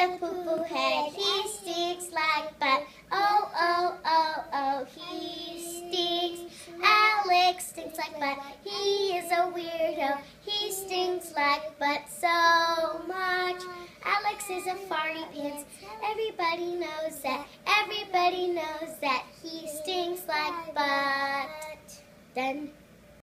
a poo-poo head. He stinks like but Oh, oh, oh, oh, he stinks. Alex stinks like but He is a weirdo. He stinks like but so much. Alex is a farty pants. Everybody knows that. Everybody knows that he stinks like but. Then.